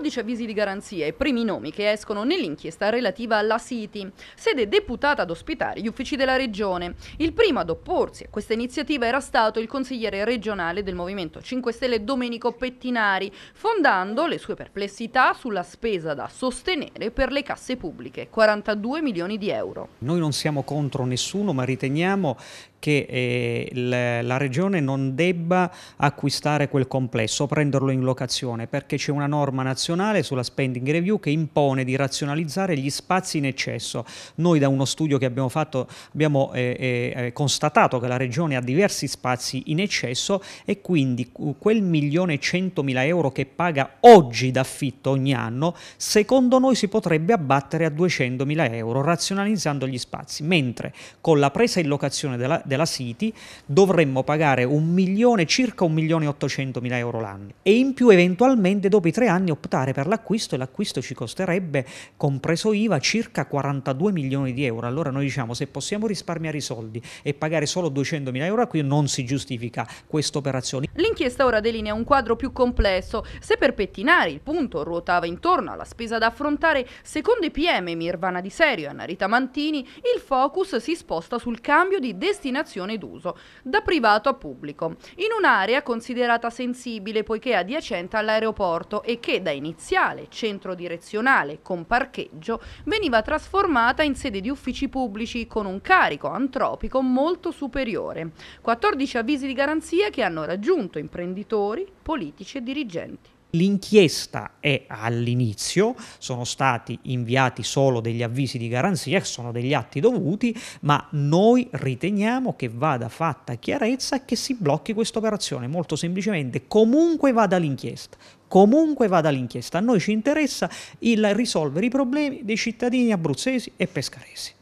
14 avvisi di garanzia e primi nomi che escono nell'inchiesta relativa alla City, sede deputata ad ospitare gli uffici della regione. Il primo ad opporsi a questa iniziativa era stato il consigliere regionale del Movimento 5 Stelle Domenico Pettinari, fondando le sue perplessità sulla spesa da sostenere per le casse pubbliche, 42 milioni di euro. Noi non siamo contro nessuno, ma riteniamo che eh, la regione non debba acquistare quel complesso, prenderlo in locazione, perché c'è una norma nazionale nazionale sulla spending review che impone di razionalizzare gli spazi in eccesso. Noi da uno studio che abbiamo fatto abbiamo eh, eh, eh constatato che la Regione ha diversi spazi in eccesso e quindi quel milione e centomila euro che paga oggi d'affitto ogni anno, secondo noi si potrebbe abbattere a 200.000 euro razionalizzando gli spazi, mentre con la presa in locazione della, della City dovremmo pagare un milione, circa 1.800.000 euro l'anno e in più eventualmente dopo i tre anni optare pagare per l'acquisto e l'acquisto ci costerebbe, compreso IVA, circa 42 milioni di euro. Allora noi diciamo se possiamo risparmiare i soldi e pagare solo 200 mila euro, qui non si giustifica questa operazione. L'inchiesta ora delinea un quadro più complesso. Se per pettinare il punto ruotava intorno alla spesa da affrontare, secondo i PM Mirvana Di Serio e Anarita Mantini, il focus si sposta sul cambio di destinazione d'uso, da privato a pubblico, in un'area considerata sensibile poiché adiacente all'aeroporto e che da inizio iniziale, centro direzionale con parcheggio, veniva trasformata in sede di uffici pubblici con un carico antropico molto superiore. 14 avvisi di garanzia che hanno raggiunto imprenditori, politici e dirigenti. L'inchiesta è all'inizio, sono stati inviati solo degli avvisi di garanzia, che sono degli atti dovuti, ma noi riteniamo che vada fatta chiarezza e che si blocchi questa operazione, molto semplicemente, comunque vada l'inchiesta, Comunque vada l'inchiesta, a noi ci interessa il risolvere i problemi dei cittadini abruzzesi e pescaresi.